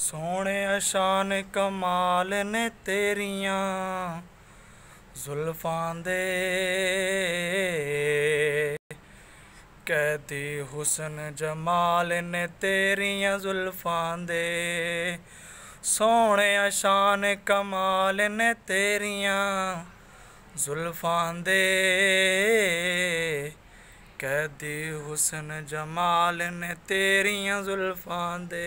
ਸੋਹਣਿਆ ਆਸ਼ਾਨ ਕਮਾਲ ਨੇ ਤੇਰੀਆਂ ਜ਼ੁਲਫਾਂ ਦੇ ਕਹਦੀ ਹੁਸਨ ਜਮਾਲ ਨੇ ਤੇਰੀਆਂ ਜ਼ੁਲਫਾਂ ਦੇ ਸੋਹਣਿਆ ਆਸ਼ਾਨ ਕਮਾਲ ਨੇ ਤੇਰੀਆਂ ਜ਼ੁਲਫਾਂ ਦੇ ਕਹਦੀ ਹੁਸਨ ਜਮਾਲ ਨੇ ਤੇਰੀਆਂ ਜ਼ੁਲਫਾਂ ਦੇ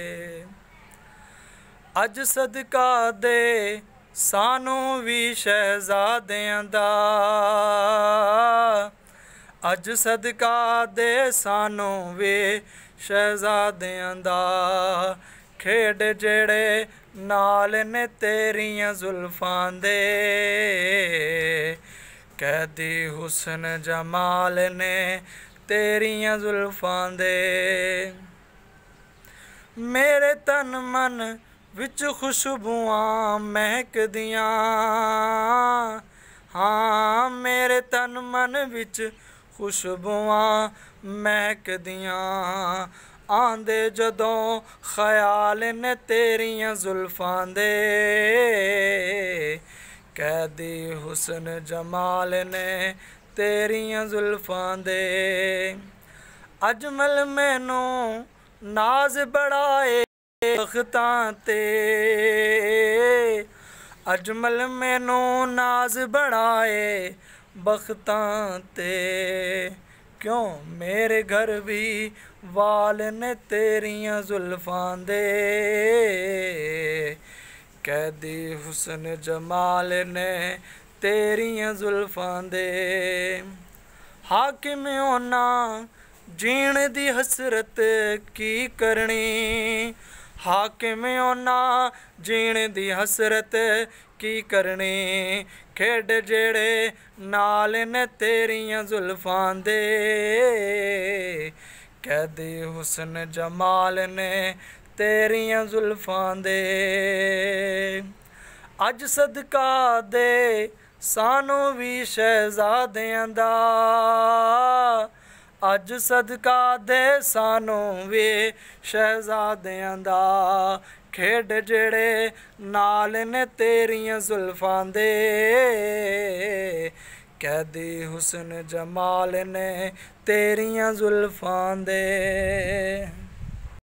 ਅੱਜ ਸਦਕਾ ਦੇ ਸਾਨੂੰ ਵੀ ਸ਼ਹਿਜ਼ਾਦਿਆਂ ਦਾ ਅੱਜ ਸਦਕਾ ਦੇ ਸਾਨੂੰ ਵੀ ਸ਼ਹਿਜ਼ਾਦਿਆਂ ਦਾ ਖੇਡ ਜਿਹੜੇ ਨਾਲ ਨੇ ਤੇਰੀਆਂ ਜ਼ੁਲਫਾਂ ਦੇ ਕਹਦੇ ਹੁਸਨ ਜਮਾਲ ਨੇ ਤੇਰੀਆਂ ਜ਼ੁਲਫਾਂ ਦੇ ਮੇਰੇ ਤਨ ਮਨ ਵਿੱਚ ਖੁਸ਼ਬੂਆਂ ਮਹਿਕਦੀਆਂ ਹਾਂ ਮੇਰੇ ਤਨ ਮਨ ਵਿੱਚ ਖੁਸ਼ਬੂਆਂ ਮਹਿਕਦੀਆਂ ਆਂਦੇ ਜਦੋਂ ਖਿਆਲ ਨੇ ਤੇਰੀਆਂ ਜ਼ੁਲਫਾਂ ਦੇ ਕਹਦੇ ਹੁਸਨ ਜਮਾਲ ਨੇ ਤੇਰੀਆਂ ਜ਼ੁਲਫਾਂ ਦੇ ਅਜਮਲ ਮੈਨੂੰ ਨਾਜ਼ ਬੜਾਏ बख्ता ते अजमल मैनू नाज बढ़ाए बख्ता ते क्यों मेरे घर भी वाल ने तेरिया जुल्फां दे कैदी हुसन जमाल ने तेरिया जुल्फां दे हाकिम होना जीण दी हसरत की करनी ਹਾਕਮ ਉਹਨਾ ਜੀਣ ਦੀ ਹਸਰਤ ਕੀ ਕਰਨੀ ਖੇਡ ਜਿਹੜੇ ਨਾਲ ਨੇ ਤੇਰੀਆਂ ਜ਼ੁਲਫਾਂ ਦੇ ਕਹਦੇ ਹੁਸਨ ਜਮਾਲ ਨੇ ਤੇਰੀਆਂ ਜ਼ੁਲਫਾਂ ਦੇ ਅੱਜ ਸਦਕਾ ਦੇ ਸਾਨੂੰ ਵੀ ਸ਼ਹਿਜ਼ਾਦਿਆਂ ਦਾ ਅੱਜ ਸਦਕਾ ਦੇ ਸਾਨੂੰ ਵੇ ਸ਼ਹਿਜ਼ਾਦਿਆਂ ਦਾ ਖੇਡ ਜਿਹੜੇ ਨਾਲ ਨੇ ਤੇਰੀਆਂ ਜ਼ੁਲਫਾਂ ਦੇ ਕਹਦੇ ਹੁਸਨ ਜਮਾਲ ਨੇ ਤੇਰੀਆਂ ਜ਼ੁਲਫਾਂ ਦੇ